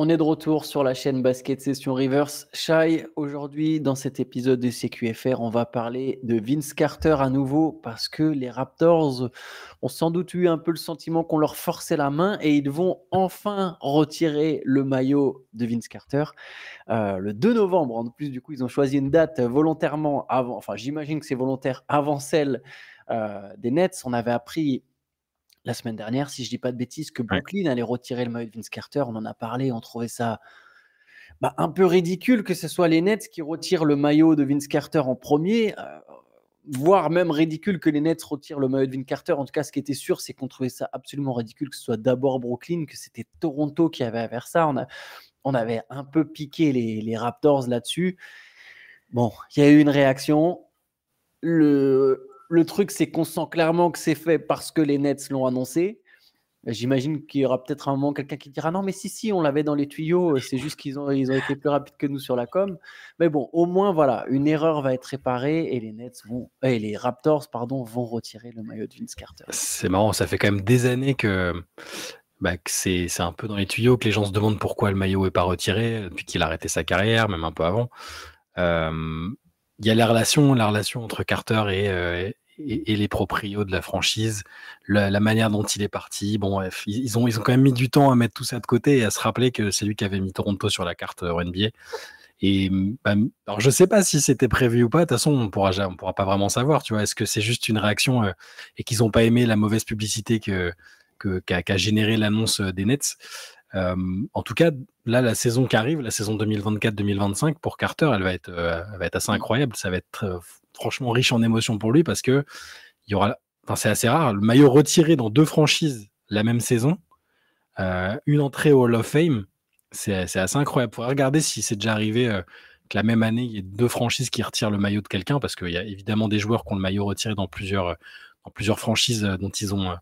On est de retour sur la chaîne Basket Session Reverse. Shy aujourd'hui, dans cet épisode de CQFR, on va parler de Vince Carter à nouveau parce que les Raptors ont sans doute eu un peu le sentiment qu'on leur forçait la main et ils vont enfin retirer le maillot de Vince Carter euh, le 2 novembre. En plus, du coup, ils ont choisi une date volontairement avant, enfin, j'imagine que c'est volontaire avant celle euh, des Nets. On avait appris la semaine dernière, si je dis pas de bêtises, que Brooklyn allait retirer le maillot de Vince Carter. On en a parlé, on trouvait ça bah, un peu ridicule que ce soit les Nets qui retirent le maillot de Vince Carter en premier, euh, voire même ridicule que les Nets retirent le maillot de Vince Carter. En tout cas, ce qui était sûr, c'est qu'on trouvait ça absolument ridicule que ce soit d'abord Brooklyn, que c'était Toronto qui avait à faire ça. On, a, on avait un peu piqué les, les Raptors là-dessus. Bon, il y a eu une réaction. Le, le truc, c'est qu'on sent clairement que c'est fait parce que les Nets l'ont annoncé. J'imagine qu'il y aura peut-être un moment quelqu'un qui dira non mais si si on l'avait dans les tuyaux, euh, c'est juste qu'ils ont, été plus rapides que nous sur la com. Mais bon, au moins voilà, une erreur va être réparée et les Nets vont et les Raptors pardon vont retirer le maillot de Vince Carter. C'est marrant, ça fait quand même des années que, bah, c'est, un peu dans les tuyaux que les gens se demandent pourquoi le maillot n'est pas retiré depuis qu'il a arrêté sa carrière, même un peu avant. Euh, il y a la relation, la relation entre Carter et, euh, et, les proprios de la franchise, la, manière dont il est parti. Bon, ils, ont, ils ont quand même mis du temps à mettre tout ça de côté et à se rappeler que c'est lui qui avait mis Toronto sur la carte euh, NBA. Et ne bah, alors je sais pas si c'était prévu ou pas. De toute façon, on pourra on pourra pas vraiment savoir. Tu vois, est-ce que c'est juste une réaction euh, et qu'ils n'ont pas aimé la mauvaise publicité que qu'a générée généré l'annonce euh, des Nets. en tout cas, là, la saison qui arrive, la saison 2024-2025 pour Carter, elle va être, elle va être assez incroyable. Ça va être franchement riche en émotions pour lui parce que il y aura, enfin, c'est assez rare, le maillot retiré dans deux franchises la même saison, euh, une entrée au Hall of Fame, c'est assez incroyable. Pour regarder si c'est déjà arrivé euh, que la même année, il y ait deux franchises qui retirent le maillot de quelqu'un parce qu'il y a évidemment des joueurs qui ont le maillot retiré dans plusieurs, euh, dans plusieurs franchises dont ils ont,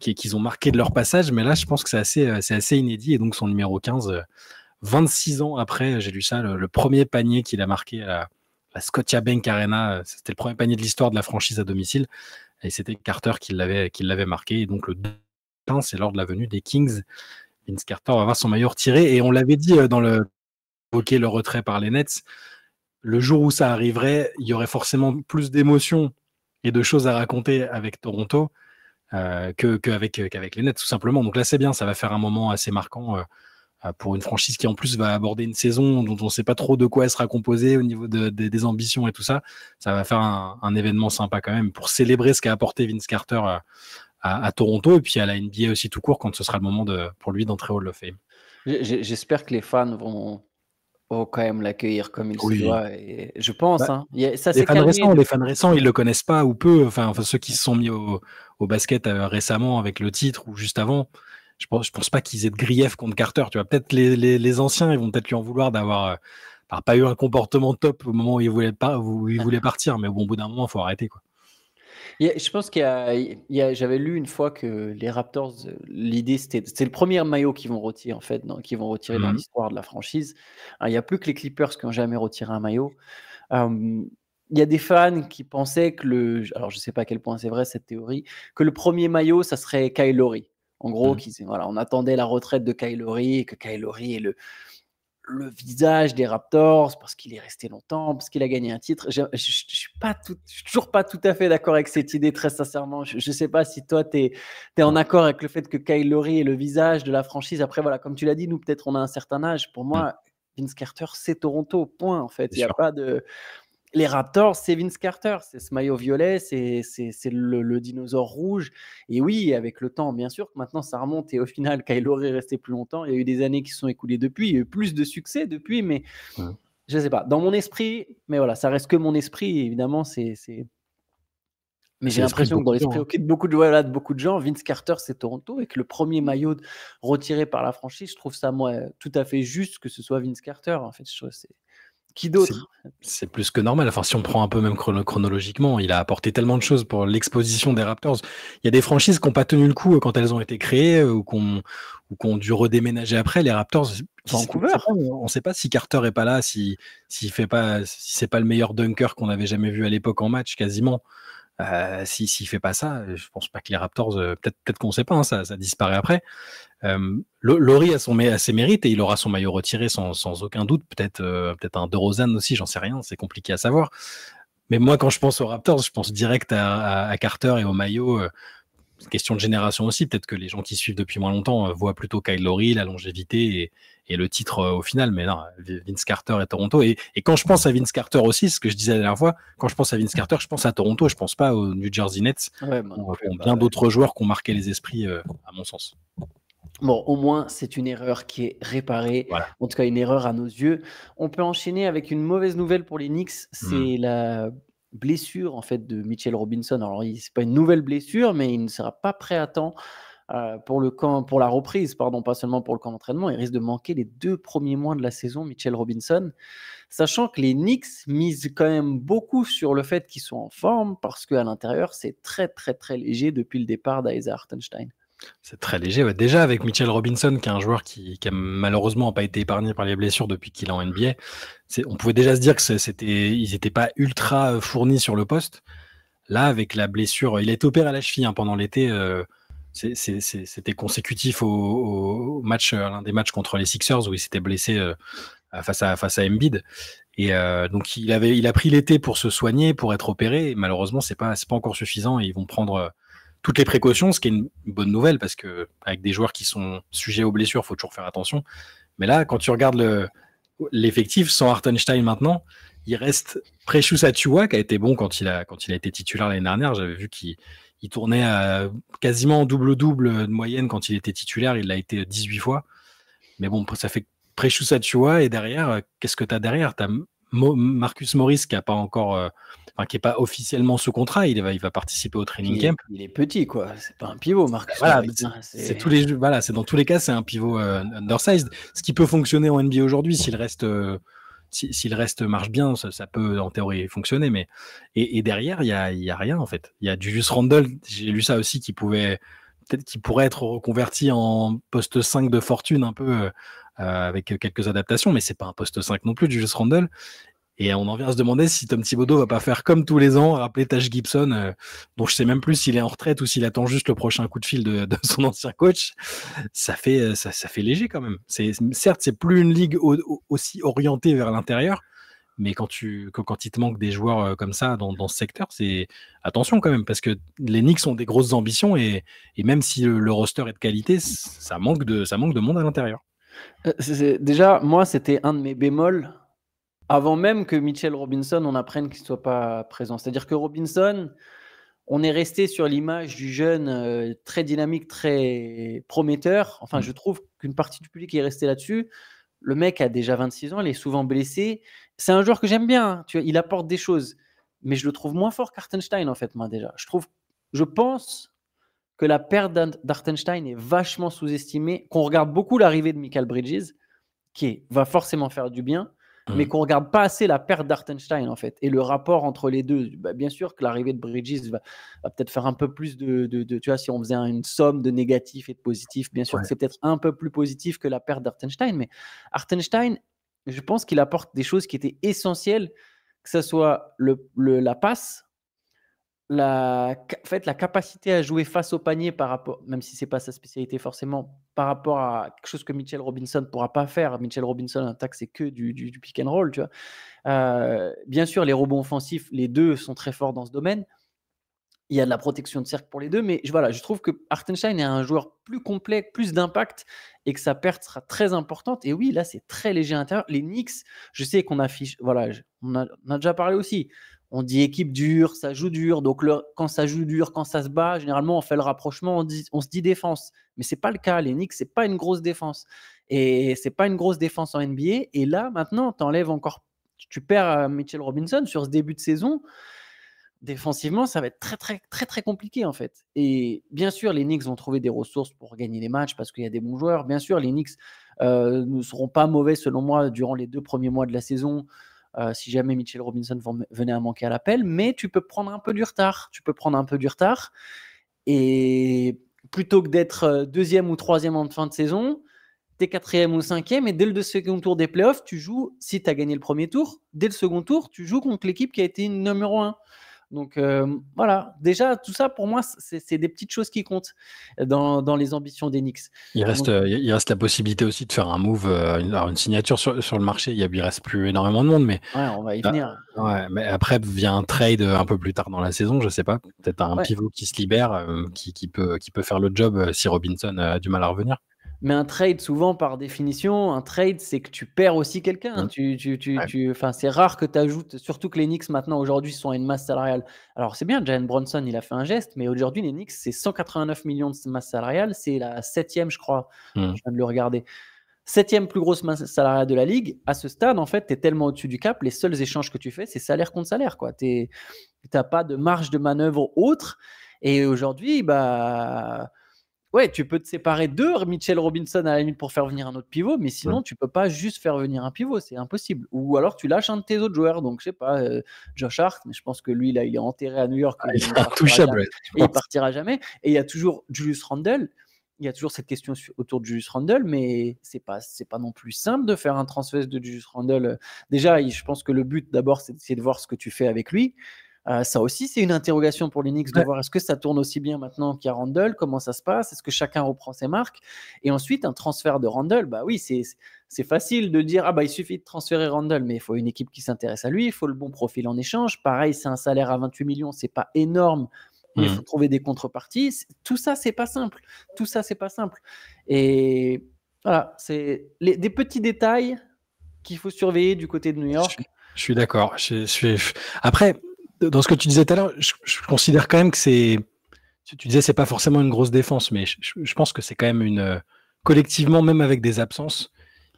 qu'ils ont marqué de leur passage, mais là, je pense que c'est assez, c'est assez inédit et donc son numéro 15. 26 ans après, j'ai lu ça, le, le premier panier qu'il a marqué à la Scotia Bank Arena. Euh, c'était le premier panier de l'histoire de la franchise à domicile. Et c'était Carter qui l'avait, marqué. Et donc le 2 c'est lors de la venue des Kings. Vince Carter va avoir son maillot tiré. Et on l'avait dit euh, dans le évoquer le retrait par les Nets. Le jour où ça arriverait, il y aurait forcément plus d'émotions et de choses à raconter avec Toronto euh, qu'avec les Nets, tout simplement. Donc là, c'est bien, ça va faire un moment assez marquant. Ah, pour une franchise qui en plus va aborder une saison dont on ne sait pas trop de quoi elle sera composée au niveau des ambitions et tout ça, ça va faire un, événement sympa quand même pour célébrer ce qu'a apporté Vince Carter à, Toronto et puis à la NBA aussi tout court quand ce sera le moment de, pour lui d'entrer au Hall of Fame. J'espère que les fans vont, quand même l'accueillir comme il le doit. je pense. Bah, hein. ça les, fans récents, les fans récents, ils le connaissent pas ou peu. Enfin, ceux qui se sont mis au, basket euh, récemment avec le titre ou juste avant, je pense, pense pas qu'ils aient de grief contre Carter. Tu vois, peut-être les, les, anciens, ils vont peut-être lui en vouloir d'avoir euh, pas eu un comportement top au moment où il voulait, pas, il voulait partir, mais au bout d'un moment, il faut arrêter. Quoi. je pense qu'il j'avais lu une fois que les Raptors, euh, l'idée c'était, c'est le premier maillot qu'ils vont retirer en fait, vont retirer dans mm-hmm. l'histoire de la franchise. Hein, il n'y a plus que les Clippers qui n'ont jamais retiré un maillot. il y a des fans qui pensaient que le, alors je sais pas à quel point c'est vrai cette théorie, que le premier maillot ça serait Kyle Lowry. En gros, mmh. on attendait la retraite de Kylori et que Kylori est le, le visage des Raptors parce qu'il est resté longtemps, parce qu'il a gagné un titre. Je ne suis, toujours pas tout à fait d'accord avec cette idée, très sincèrement. Je ne sais pas si toi, tu es, en accord avec le fait que Kyle est le visage de la franchise. Après, voilà, comme tu l'as dit, nous, peut-être, on a un certain âge. Pour moi, mmh. Vince Carter, c'est Toronto, point, en fait. Il n'y a pas de les Raptors, c'est Vince Carter, c'est ce maillot violet, c'est le, dinosaure rouge. Et oui, avec le temps, bien sûr maintenant ça remonte. Et au final, Kylo est resté plus longtemps. Il y a eu des années qui sont écoulées depuis. Il y a eu plus de succès depuis, mais je ne sais pas. Dans mon esprit, mais voilà, ça reste que mon esprit. Évidemment, c'est. Mais j'ai l'impression que dans l'esprit de, hein. beaucoup de, voilà, de beaucoup de gens, Vince Carter, c'est Toronto, et que le premier maillot retiré par la franchise, je trouve ça moi tout à fait juste que ce soit Vince Carter. En fait, je trouve c'est qui d'autre C'est plus que normal. Enfin, si on prend un peu même chronologiquement, il a apporté tellement de choses pour l'exposition des Raptors. Il y a des franchises qui n'ont pas tenu le coup euh, quand elles ont été créées euh, ou qu'on ont dû redéménager après. Les Raptors, On ne sait pas si Carter n'est pas là, si s'il fait pas, si c'est pas le meilleur dunker qu'on avait jamais vu à l'époque en match quasiment. Euh, S'il si, ne fait pas ça, je pense pas que les Raptors, euh, peut-être peut qu'on ne sait pas, hein, ça, disparaît après. Euh, Laurie a, son, ses mérites et il aura son maillot retiré sans, aucun doute, peut-être euh, peut-être un De Rosanne aussi, j'en sais rien, c'est compliqué à savoir. Mais moi, quand je pense aux Raptors, je pense direct à Carter et au maillot euh, question de génération aussi. Peut-être que les gens qui suivent depuis moins longtemps euh, voient plutôt Kyle Lowry, la longévité et, le titre euh, au final. Mais non, Vince Carter et Toronto. Et, quand je pense à Vince Carter aussi, ce que je disais la dernière fois, quand je pense à Vince Carter, je pense à Toronto, je pense pas aux New Jersey Nets. bien bah, d'autres joueurs qui ont marqué les esprits, euh, à mon sens. Bon, au moins, c'est une erreur qui est réparée. En tout cas, une erreur à nos yeux. On peut enchaîner avec une mauvaise nouvelle pour les Knicks. Hmm. C'est la blessure en fait de Mitchell Robinson. Alors, c'est pas une nouvelle blessure, mais il ne sera pas prêt à temps euh, pour le camp, pour la reprise, pardon, pas seulement pour le camp d'entraînement. Il risque de manquer les deux premiers mois de la saison, Mitchell Robinson. Sachant que les Knicks misent quand même beaucoup sur le fait qu'ils sont en forme, parce qu'à l'intérieur, c'est très très très léger depuis le départ d'Aiza Hartenstein. C'est très léger. Déjà, avec Mitchell Robinson, qui est un joueur qui, malheureusement a pas été épargné par les blessures depuis qu'il est en NBA, on pouvait déjà se dire que c'était, n'étaient pas ultra euh, fournis sur le poste. Là, avec la blessure, il a été opéré à la cheville hein, pendant l'été. Euh, c'était consécutif au, match, euh, l'un des matchs contre les Sixers où il s'était blessé face à face à Embiid. Et donc il avait, il a pris l'été pour se soigner, pour être opéré. malheureusement, c'est pas, pas encore suffisant. Et ils vont prendre toutes les précautions, ce qui est une bonne nouvelle parce que avec des joueurs qui sont sujets aux blessures, faut toujours faire attention. Mais là, quand tu regardes l'effectif sans Hartenstein maintenant, il reste à qui a été bon quand il a, quand il a été titulaire l'année dernière. J'avais vu qu'il tournait quasiment double-double de moyenne quand il était titulaire. Il l'a été 18 fois. Mais bon, ça fait Precious et derrière, qu'est-ce que tu as derrière Tu as Marcus Morris qui n'a pas encore euh, qui n'est pas officiellement sous contrat, il va, il va participer au training camp. Il est petit, quoi. C'est pas un pivot, Marc. Voilà, c'est tous les, voilà, c'est dans tous les cas, c'est un pivot euh, undersized. Ce qui peut fonctionner en NBA aujourd'hui, s'il reste, euh, s'il reste marche bien, ça, peut en théorie fonctionner, mais et, derrière, il y a, rien en fait. Il y a Julius Randle, j'ai lu ça aussi, qui pouvait peut-être qui pourrait être reconverti en poste 5 de fortune un peu euh, avec quelques adaptations, mais c'est pas un poste 5 non plus, Julius Randle. Et on en vient à se demander si Tom Thibodeau va pas faire comme tous les ans, rappeler Tash Gibson, euh, dont je sais même plus s'il est en retraite ou s'il attend juste le prochain coup de fil de, son ancien coach. Ça fait, euh, ça, fait léger quand même. C'est, certes, c'est plus une ligue aussi orientée vers l'intérieur, mais quand, tu, quand, il te manque des joueurs euh, comme ça dans, ce secteur, c'est attention quand même, parce que les Knicks ont des grosses ambitions et, même si le, roster est de qualité, ça manque de, ça manque de monde à l'intérieur. déjà, moi, c'était un de mes bémols avant même que Mitchell Robinson, on apprenne qu'il ne soit pas présent. C'est-à-dire que Robinson, on est resté sur l'image du jeune euh, très dynamique, très prometteur. Enfin, mm. je trouve qu'une partie du public est restée là-dessus. Le mec a déjà 26 ans, il est souvent blessé. C'est un joueur que j'aime bien, hein, tu vois, il apporte des choses. Mais je le trouve moins fort qu'Artenstein, en fait, moi, déjà. Je, trouve, je pense que la perte d'Artenstein est vachement sous-estimée, qu'on regarde beaucoup l'arrivée de Michael Bridges, qui va forcément faire du bien mais mm. qu'on regarde pas assez la perte d'Artenstein en fait et le rapport entre les deux. Bah, bien sûr que l'arrivée de Bridges va, peut-être faire un peu plus de, de, tu vois, si on faisait une somme de négatifs et de positif bien sûr que c'est peut-être un peu plus positif que la perte d'Artenstein, mais Artenstein, je pense qu'il apporte des choses qui étaient essentielles, que ce soit la passe la, la capacité à jouer face au panier par rapport, même si c'est pas sa spécialité forcément, par rapport à quelque chose que Mitchell Robinson ne pourra pas faire. Mitchell Robinson, un tac, c'est que du, du, pick and roll, tu vois. Euh, bien sûr, les robots offensifs, les deux sont très forts dans ce domaine. Il y a de la protection de cercle pour les deux, mais voilà, je trouve que Hartenstein est un joueur plus complet, plus d'impact, et que sa perte sera très importante. Et oui, là, c'est très léger à l'intérieur. Les Knicks, je sais qu'on affiche, voilà, on a, on a déjà parlé aussi on dit équipe dure, ça joue dur. Donc quand ça joue dur, quand ça se bat, généralement on fait le rapprochement, on, dit, on se dit défense. Mais ce n'est pas le cas. Les Knicks, c'est pas une grosse défense. Et c'est pas une grosse défense en NBA. Et là, maintenant, enlèves encore, tu perds euh, Mitchell Robinson sur ce début de saison. Défensivement, ça va être très très très très compliqué en fait. Et bien sûr, les Knicks vont trouver des ressources pour gagner les matchs parce qu'il y a des bons joueurs. Bien sûr, les Knicks euh, ne seront pas mauvais selon moi durant les deux premiers mois de la saison. Euh, si jamais Mitchell Robinson venait à manquer à l'appel, mais tu peux prendre un peu du retard. Tu peux prendre un peu du retard. Et plutôt que d'être euh, deuxième ou troisième en fin de saison, tu es quatrième ou cinquième, et dès le second tour des playoffs, tu joues, si tu as gagné le premier tour, dès le second tour, tu joues contre l'équipe qui a été numéro un. Donc euh, voilà, déjà tout ça pour moi, c'est des petites choses qui comptent dans, les ambitions d'Enix. Il reste, euh, il reste la possibilité aussi de faire un move, euh, une, signature sur, le marché. Il ne reste plus énormément de monde, mais ouais, on va y bah, venir. mais après vient un trade un peu plus tard dans la saison, je sais pas, peut-être un pivot qui se libère, qui, peut, qui peut faire le job si Robinson a du mal à revenir. Mais un trade, souvent, par définition, un trade, c'est que tu perds aussi quelqu'un. Hein. Mmh. Tu, tu, tu, Enfin, c'est rare que tu ajoutes, surtout que les Knicks, maintenant, aujourd'hui, sont à une masse salariale. Alors, c'est bien, Jalen Bronson, il a fait un geste, mais aujourd'hui, les Knicks, c'est 189 millions de masse salariale. C'est la septième, je crois. Mmh. Je viens de le regarder. Septième plus grosse masse salariale de la ligue. À ce stade, en fait, tu es tellement au-dessus du cap. Les seuls échanges que tu fais, c'est salaire contre salaire. Tu n'as pas de marge de manœuvre autre. Et aujourd'hui, bah ouais, tu peux te séparer de Mitchell Robinson à la limite pour faire venir un autre pivot, mais sinon tu tu peux pas juste faire venir un pivot, c'est impossible. Ou alors tu lâches un de tes autres joueurs, donc je sais pas, euh, Josh Hart, mais je pense que lui là, il est enterré à New York, ah, il, est intouchable. il partira jamais. Et il y a toujours Julius Randle. Il y a toujours cette question autour de Julius Randle, mais c'est pas c'est pas non plus simple de faire un transfert de Julius Randle. Déjà, je pense que le but d'abord c'est de voir ce que tu fais avec lui. Euh, ça aussi, c'est une interrogation pour Linux de voir est-ce que ça tourne aussi bien maintenant qu'il y a Randall, comment ça se passe, est-ce que chacun reprend ses marques. Et ensuite, un transfert de Randall, bah oui, c'est facile de dire ah bah il suffit de transférer Randall, mais il faut une équipe qui s'intéresse à lui, il faut le bon profil en échange. Pareil, c'est un salaire à 28 millions, c'est pas énorme. Il faut mmh. trouver des contreparties. Tout ça, c'est pas simple. Tout ça, c'est pas simple. Et voilà, c'est des petits détails qu'il faut surveiller du côté de New York. Je, suis d'accord. Après, dans ce que tu disais tout à l'heure, je, considère quand même que c'est. Tu disais c'est pas forcément une grosse défense, mais je, pense que c'est quand même une. Collectivement, même avec des absences,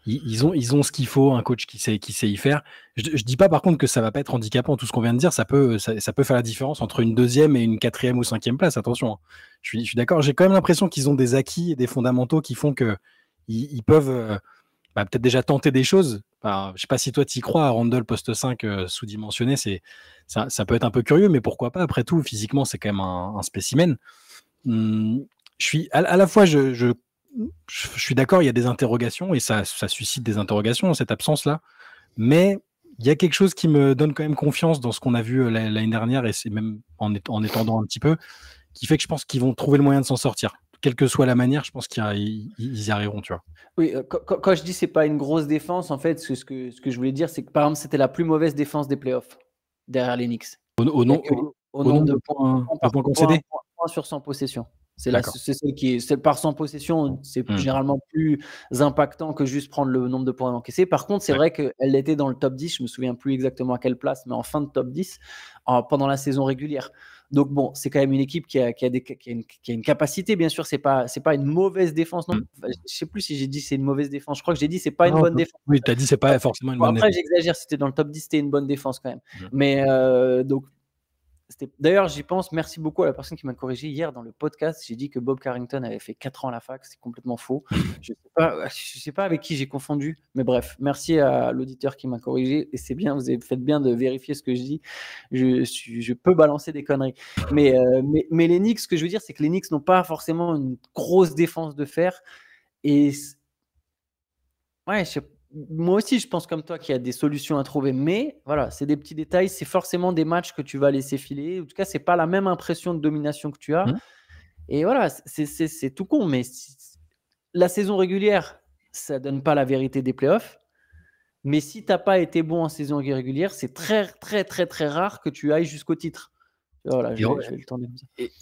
ils, ont, ils ont ce qu'il faut, un coach qui sait, qui sait y faire. Je, ne dis pas par contre que ça va pas être handicapant, tout ce qu'on vient de dire, ça peut, ça, peut faire la différence entre une deuxième et une quatrième ou cinquième place, attention. Hein. Je suis, d'accord, j'ai quand même l'impression qu'ils ont des acquis et des fondamentaux qui font que ils, peuvent euh, bah, peut-être déjà tenter des choses, je ne sais pas si toi tu y crois, Randall post 5 euh, sous-dimensionné, c'est ça, peut être un peu curieux, mais pourquoi pas Après tout, physiquement, c'est quand même un, spécimen. Mmh, je suis à, la fois, je, suis d'accord, il y a des interrogations et ça, suscite des interrogations cette absence-là, mais il y a quelque chose qui me donne quand même confiance dans ce qu'on a vu euh, l'année dernière et c'est même en étendant un petit peu, qui fait que je pense qu'ils vont trouver le moyen de s'en sortir quelle que soit la manière, je pense qu'ils y arriveront, tu vois. Oui, euh, quand, je dis c'est pas une grosse défense, en fait, ce que, je voulais dire, c'est que par exemple, c'était la plus mauvaise défense des playoffs derrière les Knicks. Au, nombre nom, de, points, concédés sur 100 possessions. C'est qui par 100 possessions, c'est hmm. généralement plus impactant que juste prendre le nombre de points encaissés. Par contre, c'est vrai qu'elle était dans le top 10, je me souviens plus exactement à quelle place, mais en fin de top 10 pendant la saison régulière. Donc bon, c'est quand même une équipe qui a, qui a, une, capacité, bien sûr. C'est pas c'est pas une mauvaise défense. Non, mm. je sais plus si j'ai dit c'est une mauvaise défense. Je crois que j'ai dit c'est pas une bonne défense. Oui, tu as dit c'est pas forcément une bonne après, défense. j'exagère. C'était dans le top 10, c'était une bonne défense quand même. Mm. Mais euh, donc D'ailleurs, j'y pense. Merci beaucoup à la personne qui m'a corrigé hier dans le podcast. J'ai dit que Bob Carrington avait fait 4 ans à la fac. C'est complètement faux. je ne sais, pas avec qui j'ai confondu. Mais bref, merci à l'auditeur qui m'a corrigé. Et c'est bien, vous avez, faites bien de vérifier ce que je dis. Je, peux balancer des conneries. Mais, euh, ce que je veux dire, c'est que les n'ont pas forcément une grosse défense de fer. Et. Ouais, je pas moi aussi, je pense comme toi qu'il y a des solutions à trouver, mais voilà, c'est des petits détails. C'est forcément des matchs que tu vas laisser filer. En tout cas, c'est pas la même impression de domination que tu as. Mmh. Et voilà, c'est tout con, mais la saison régulière, ça donne pas la vérité des playoffs. Mais si t'as pas été bon en saison régulière, c'est très, très, très, très rare que tu ailles jusqu'au titre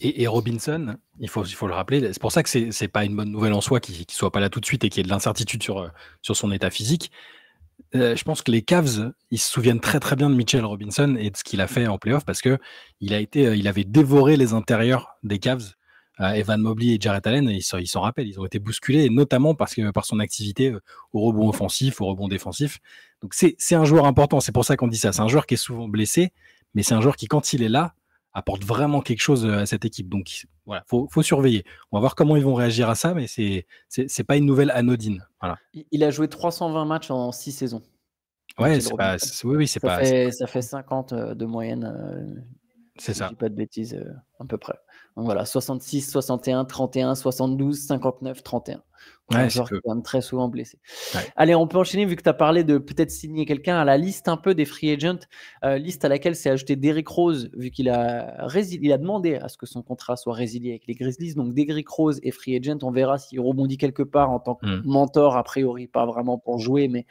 et, Robinson, il faut, il faut le rappeler, c'est pour ça que c'est pas une bonne nouvelle en soi qu'il soit pas là tout de suite et qu'il y ait de l'incertitude sur, euh, sur son état physique. Euh, je pense que les Cavs, ils se souviennent très très bien de Mitchell Robinson et de ce qu'il a fait en playoff parce que il euh, avait dévoré les intérieurs des Cavs. Evan Mobley et Jared Allen, ils s'en rappellent, ils ont été bousculés, notamment parce que par son activité au rebond offensif, au rebond défensif. Donc c'est un joueur important, c'est pour ça qu'on dit ça. C'est un joueur qui est souvent blessé, mais c'est un joueur qui, quand il est là, apporte vraiment quelque chose euh, à cette équipe. Donc voilà, faut, surveiller. On va voir comment ils vont réagir à ça, mais c'est c'est pas une nouvelle anodine. Voilà. Il a joué 320 matchs en six saisons. oui, oui, c'est pas, Ça fait 50 euh, de moyenne. Euh, c'est ça. Je dis pas de bêtises, à peu près. Donc voilà, 66, 61, 31, 72, 59, 31. Ouais, quand très souvent blessé. Allez, on peut enchaîner vu que tu as parlé de peut-être signer quelqu'un à la liste un peu des free agents, euh, liste à laquelle s'est ajouté Derrick Rose vu qu'il a, il a demandé à ce que son contrat soit résilié avec les Grizzlies. Donc Derrick Rose et free agent, on verra s'il rebondit quelque part en tant que mm. mentor, a priori pas vraiment pour jouer, mais,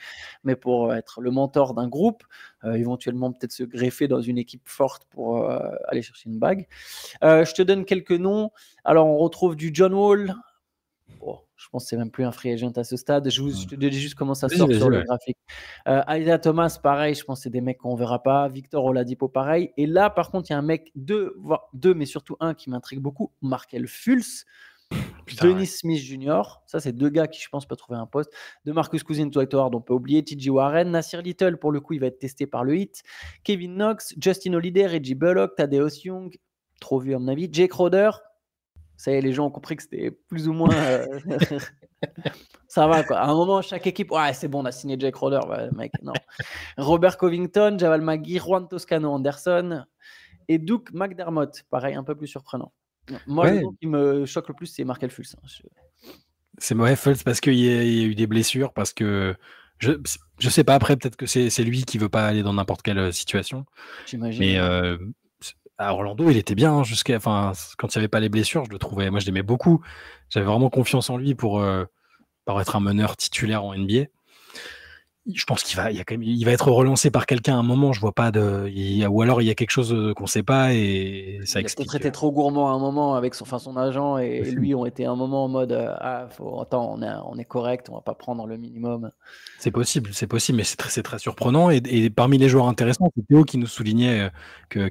mais pour euh, être le mentor d'un groupe, euh, éventuellement peut-être se greffer dans une équipe forte pour aller chercher une bague. je te donne quelques noms. Alors on retrouve du John Wall, Oh, je pense que c'est même plus un free agent à ce stade. Je, vous, dis juste comment ça sort sur le graphique. Euh, Thomas, pareil, je pense que c'est des mecs qu'on ne verra pas. Victor Oladipo, pareil. Et là, par contre, il y a un mec, deux, voire deux, mais surtout un qui m'intrigue beaucoup, Markel Fulz. Denis Smith Jr. Ça, c'est deux gars qui, je pense, peuvent trouver un poste. De Marcus Cousins, Dwight Howard, on peut oublier. T.J. Warren, Nasir Little, pour le coup, il va être testé par le hit. Kevin Knox, Justin Holliday, Reggie Bullock, Thaddeus Young, trop vu à mon avis. Jake Roder, ça y est, les gens ont compris que c'était plus ou moins. Euh, ça va, quoi. À un moment, chaque équipe. Ouais, c'est bon, on a signé Jake Roller, mec. Non. Robert Covington, Javal Magui, Juan Toscano Anderson et Duke McDermott. Pareil, un peu plus surprenant. Moi, le nom qui me choque le plus, c'est Markel Fultz. Hein, c'est mauvais Fultz parce qu'il y, y, a eu des blessures, parce que. Je, je sais pas, après, peut-être que c'est lui qui veut pas aller dans n'importe quelle euh, situation. J'imagine. Mais. Euh, à Orlando, il était bien hein, jusqu'à. Enfin, quand il n'y avait pas les blessures, je le trouvais. Moi, je l'aimais beaucoup. J'avais vraiment confiance en lui pour, euh, pour être un meneur titulaire en NBA je pense qu'il va, va être relancé par quelqu'un à un moment. Je vois pas de, ou alors il y a quelque chose euh, qu'on ne sait pas et ça il a été euh, trop gourmand à un moment avec son, enfin son agent et, lui ont été un moment en mode, euh, ah, faut, attends, on est, correct, on va pas prendre le minimum. C'est possible, c'est possible, mais c'est très, surprenant. Et, parmi les joueurs intéressants, c'est Théo qui nous soulignait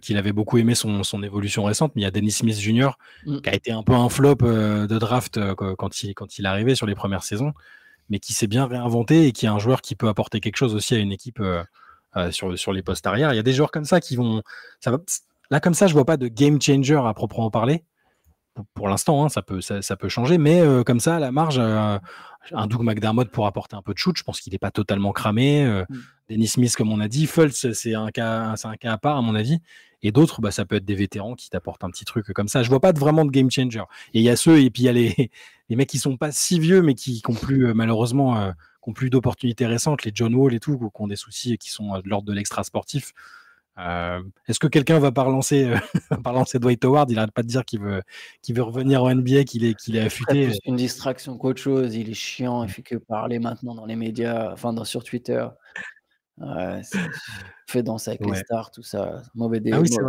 qu'il avait beaucoup aimé son, évolution récente. Mais il y a Dennis Smith Jr. Mm. qui a été un peu un flop de draft quand il, quand il est sur les premières saisons mais qui s'est bien réinventé et qui est un joueur qui peut apporter quelque chose aussi à une équipe euh, euh, sur, sur les postes arrière. Il y a des joueurs comme ça qui vont. là, comme ça, je ne vois pas de game changer à proprement parler pour, l'instant, hein, ça, peut, ça, peut changer, mais euh, comme ça, à la marge, euh, un Doug McDermott pour apporter un peu de shoot, je pense qu'il n'est pas totalement cramé. Euh, mm. Dennis Smith, comme on a dit, Fultz, c'est un, cas, un cas à part, à mon avis. Et d'autres, bah, ça peut être des vétérans qui t'apportent un petit truc comme ça. Je vois pas de, vraiment de game changer. Et il y a ceux, et puis il y a les, mecs qui sont pas si vieux, mais qui, qui ont plus, malheureusement, qui plus d'opportunités récentes, les John Wall et tout, qui ont des soucis et qui sont de l'ordre de l'extra sportif. Euh, Est-ce que quelqu'un va pas relancer, euh, par lancer Dwight Howard Il arrête pas de dire qu'il veut, veut revenir au NBA, qu'il est, qu'il est affûté. C'est une distraction qu'autre chose. Il est chiant, il mmh. fait que parler maintenant dans les médias, enfin sur Twitter. fait danser avec les stars, tout ça. Mauvais délire. Ah oui, c'est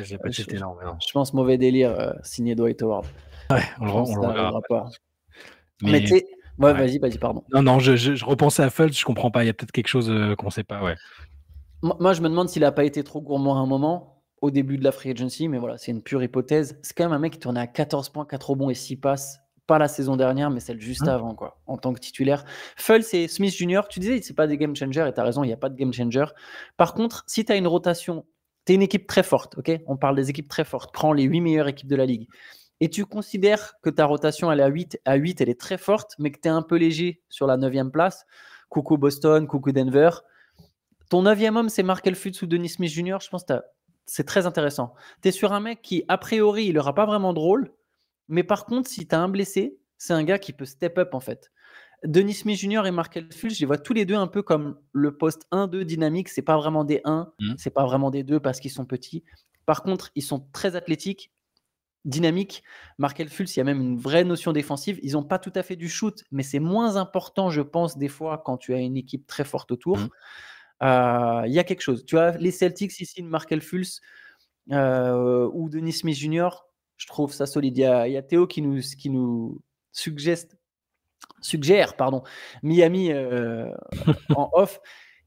oui. pas je, je, pense mauvais délire, euh, signé Dwight Howard. Ouais, on, on pas. Mais, tu vas-y, vas-y, pardon. Non, non, je, je, repensais à Fultz, je comprends pas. Il y a peut-être quelque chose qu'on qu'on sait pas, ouais. Moi, je me demande s'il n'a pas été trop gourmand à un moment, au début de la free agency, mais voilà, c'est une pure hypothèse. C'est quand même un mec qui tournait à 14 points, 4 rebonds et 6 passes, pas la saison dernière, mais celle juste hein. avant, quoi, en tant que titulaire. Full, c'est Smith Jr., tu disais, c'est pas des game changers, et tu as raison, il n'y a pas de game changer. Par contre, si tu as une rotation, tu es une équipe très forte, ok On parle des équipes très fortes, prends les 8 meilleures équipes de la ligue et tu considères que ta rotation elle est à 8, à 8 elle est très forte, mais que tu es un peu léger sur la 9 place, coucou Boston, coucou Denver, ton neuvième homme, c'est Markel Futz ou Denis Smith Jr. Je pense que c'est très intéressant. Tu es sur un mec qui, a priori, il n'aura pas vraiment de rôle. Mais par contre, si tu as un blessé, c'est un gars qui peut step up en fait. Denis Smith Jr. et Markel Fultz, je les vois tous les deux un peu comme le poste 1-2 dynamique. C'est pas vraiment des 1, mmh. c'est pas vraiment des 2 parce qu'ils sont petits. Par contre, ils sont très athlétiques, dynamiques. Markel Fultz, il y a même une vraie notion défensive. Ils n'ont pas tout à fait du shoot, mais c'est moins important, je pense, des fois quand tu as une équipe très forte autour. Mmh. Euh, il y a quelque chose. Tu vois, les Celtics ici, Markel Fulz euh, ou Denis Smith Jr., je trouve ça solide. Il y, a Théo qui nous, qui nous suggère, suggère pardon, Miami euh, en off.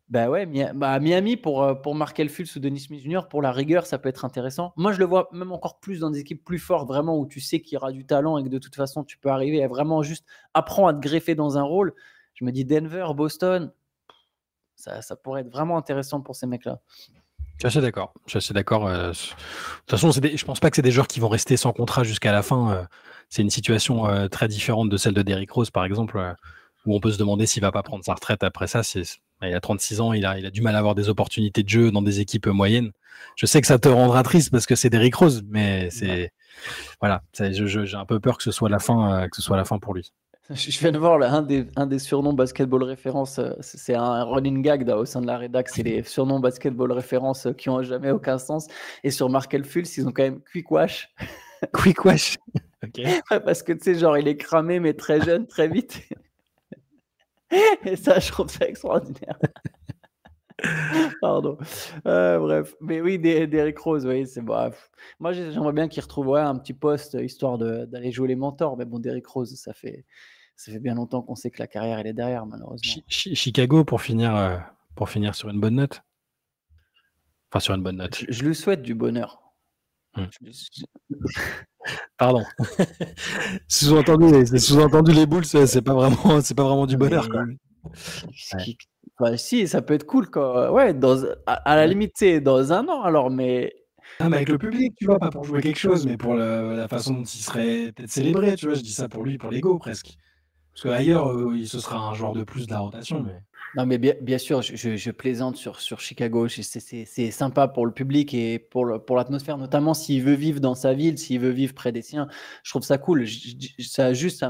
Bah ouais, bah, Miami pour, euh, pour Markel Fultz ou Denis Smith Jr., pour la rigueur, ça peut être intéressant. Moi, je le vois même encore plus dans des équipes plus fortes, vraiment, où tu sais qu'il y aura du talent et que de toute façon, tu peux arriver à vraiment juste apprendre à te greffer dans un rôle. Je me dis Denver, Boston, ça, pourrait être vraiment intéressant pour ces mecs-là. Je suis d'accord. Je suis d'accord. Euh, de toute façon, des... je pense pas que c'est des joueurs qui vont rester sans contrat jusqu'à la fin. Euh. C'est une situation euh, très différente de celle de Derrick Rose, par exemple, où on peut se demander s'il va pas prendre sa retraite après ça. Il a 36 ans, il a, il a du mal à avoir des opportunités de jeu dans des équipes moyennes. Je sais que ça te rendra triste parce que c'est Derrick Rose, mais c'est voilà. J'ai un peu peur que ce soit la fin, que ce soit la fin pour lui. Je viens de voir un, des, surnoms basketball référence, euh, c'est un running gag au sein de la rédac, c'est les surnoms basketball référence euh, qui n'ont jamais aucun sens. Et sur Markel Fultz, ils ont quand même Quick Wash. quick Wash. parce que tu sais, genre, il est cramé, mais très jeune, très vite. Et ça, je trouve ça extraordinaire. Pardon. Euh, bref. Mais oui, Derrick Rose, oui, c'est bon. Bah, Moi, j'aimerais bien qu'il retrouve un petit poste histoire d'aller jouer les mentors. Mais bon, Derrick Rose, ça fait, ça fait bien longtemps qu'on sait que la carrière, elle est derrière, malheureusement. Chicago, pour finir, euh, pour finir sur une bonne note Enfin, sur une bonne note. Je, lui souhaite du bonheur. Hmm. Pardon. sous-entendu, sous-entendu les boules, c'est pas vraiment, c'est pas vraiment du bonheur. si, ça peut être cool quoi ouais, à, la limite, c'est dans un an alors, mais. Ah, avec le public, tu vois, pas pour jouer quelque chose, mais pour la façon dont il serait peut-être célébré, tu vois, je dis ça pour lui, pour l'ego presque. Parce qu'ailleurs, euh, il ce sera un joueur de plus de la rotation. Mais... Non, mais bien, sûr, je, plaisante sur, sur Chicago. C'est sympa pour le public et pour l'atmosphère, notamment s'il veut vivre dans sa ville, s'il veut vivre près des siens. Je trouve ça cool. ça juste,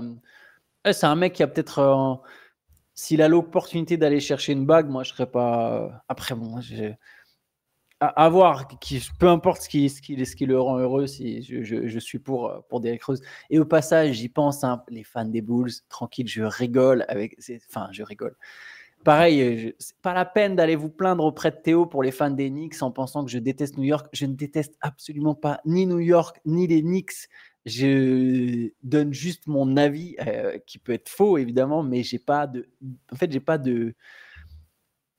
eh, c'est un mec qui a peut-être. Euh, s'il a l'opportunité d'aller chercher une bague, moi, je serais pas. Euh, après, bon, avoir, qui, peu importe ce qui, ce, qui, ce qui le rend heureux, si je, je, suis pour, euh, pour Derrick Rose. Et au passage, j'y pense, hein, les fans des Bulls, tranquille, je rigole avec. Enfin, je rigole. Pareil, euh, pas la peine d'aller vous plaindre auprès de Théo pour les fans des Knicks en pensant que je déteste New York. Je ne déteste absolument pas ni New York ni les Knicks. Je donne juste mon avis euh, qui peut être faux évidemment, mais j'ai pas de, en fait, j'ai pas de,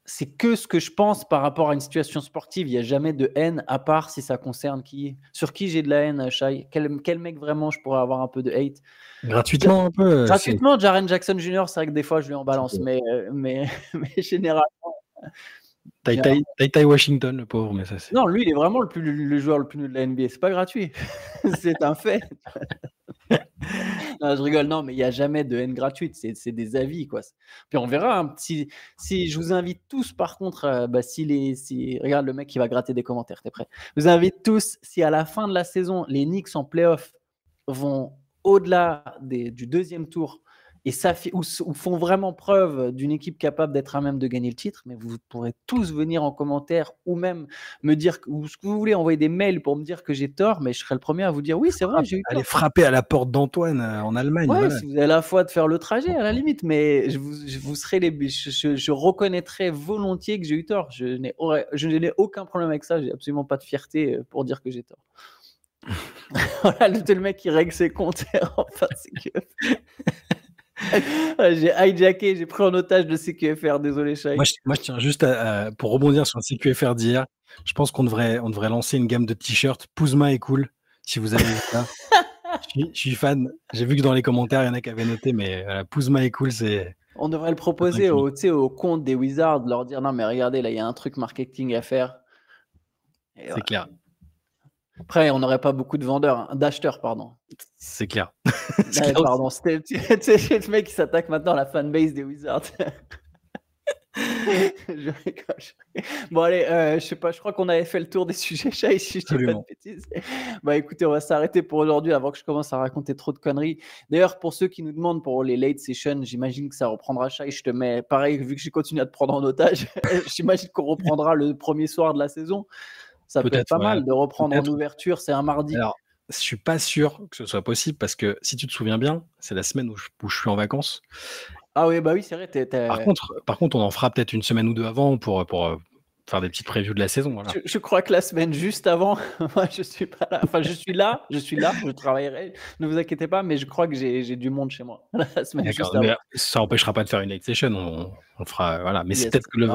c'est que ce que je pense par rapport à une situation sportive. Il n'y a jamais de haine, à part si ça concerne qui. Sur qui j'ai de la haine, Shai quel, mec vraiment je pourrais avoir un peu de hate Gratuitement, un peu. Gratuitement, Jaren Jackson Jr., c'est vrai que des fois je lui en balance, mais, euh, mais, mais généralement. Euh, tai Washington, le pauvre, mais ça c'est. Non, lui, il est vraiment le, plus, le joueur le plus nul de la NBA. C'est pas gratuit. c'est un fait. je rigole, non, mais il n'y a jamais de haine gratuite, c'est des avis, quoi. Puis on verra, hein, si, je vous invite tous, par contre, euh, bah, si les, si, regarde le mec qui va gratter des commentaires, t'es prêt Je vous invite tous, si à la fin de la saison, les Knicks en playoff vont au-delà du deuxième tour et ça ou, font vraiment preuve d'une équipe capable d'être à même de gagner le titre. Mais vous pourrez tous venir en commentaire ou même me dire ou ce que vous voulez, envoyer des mails pour me dire que j'ai tort, mais je serai le premier à vous dire oui, c'est vrai, j'ai eu tort. Allez frapper à la porte d'Antoine euh, en Allemagne. Ouais, vous avez la foi de faire le trajet à la limite, mais je vous, je vous serai les, je, je, reconnaîtrai volontiers que j'ai eu tort. Je n'ai, je aucun problème avec ça. J'ai absolument pas de fierté euh, pour dire que j'ai tort. voilà, le, mec qui règle ses comptes. enfin, c'est que. j'ai hijacké, j'ai pris en otage le CQFR, désolé Shai. Moi, je, tiens juste à, pour rebondir sur le CQFR d'hier, je pense qu'on devrait, on devrait lancer une gamme de t-shirts Pouzma est cool, si vous avez ça. je, suis fan, j'ai vu que dans les commentaires, il y en a qui avaient noté, mais euh, Pouzma est cool, c'est... On devrait le proposer au, au compte des Wizards, leur dire non mais regardez, là il y a un truc marketing à faire. C'est clair. Après, on n'aurait pas beaucoup de vendeurs, hein, d'acheteurs, pardon. C'est clair. pardon, c'était le mec qui s'attaque maintenant à la fanbase des Wizards. je bon, allez, euh, je sais pas, je crois qu'on avait fait le tour des sujets chat ici, je dis pas de bêtises. Bah écoutez, on va s'arrêter pour aujourd'hui avant que je commence à raconter trop de conneries. D'ailleurs, pour ceux qui nous demandent pour les late sessions, j'imagine que ça reprendra chat je te mets pareil, vu que j'ai continué à te prendre en otage, j'imagine qu'on reprendra le premier soir de la saison. Ça peut, être pas mal de reprendre en ouverture, c'est un mardi. Je je suis pas sûr que ce soit possible parce que si tu te souviens bien, c'est la semaine où je, suis en vacances. Ah oui, bah oui, c'est vrai. Par, contre, par contre, on en fera peut-être une semaine ou deux avant pour, pour, euh, faire des petites previews de la saison. Je, crois que la semaine juste avant, moi je suis pas là. Enfin, je suis là, je suis là, je travaillerai. Ne vous inquiétez pas, mais je crois que j'ai du monde chez moi la euh, ça n'empêchera pas de faire une late session. On, fera, voilà. Mais c'est peut-être que le,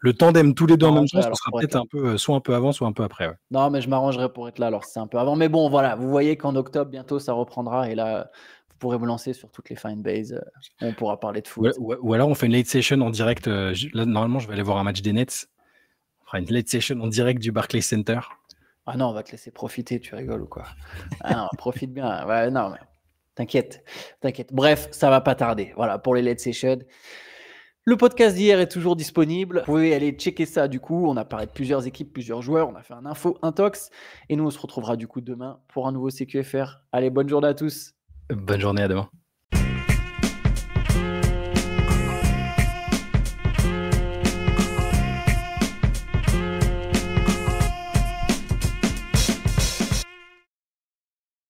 le, tandem tous les deux en même temps, ce sera peut-être un peu, euh, soit un peu avant, soit un peu après. Non, mais je m'arrangerai pour être là. Alors c'est un peu avant, mais bon, voilà. Vous voyez qu'en octobre bientôt ça reprendra et là vous pourrez vous lancer sur toutes les fine base. Euh, on pourra parler de foot. Ou, alors on fait une late session en direct. normalement, je vais aller voir un match des Nets une late session en direct du Barclays Center. Ah non, on va te laisser profiter, tu rigoles ou quoi Ah profite bien. non, mais... T'inquiète, t'inquiète. Bref, ça va pas tarder. Voilà, pour les late sessions. Le podcast d'hier est toujours disponible. Vous pouvez aller checker ça du coup. On a parlé de plusieurs équipes, plusieurs joueurs. On a fait un info tox. Et nous, on se retrouvera du coup demain pour un nouveau CQFR. Allez, bonne journée à tous. Bonne journée, à demain.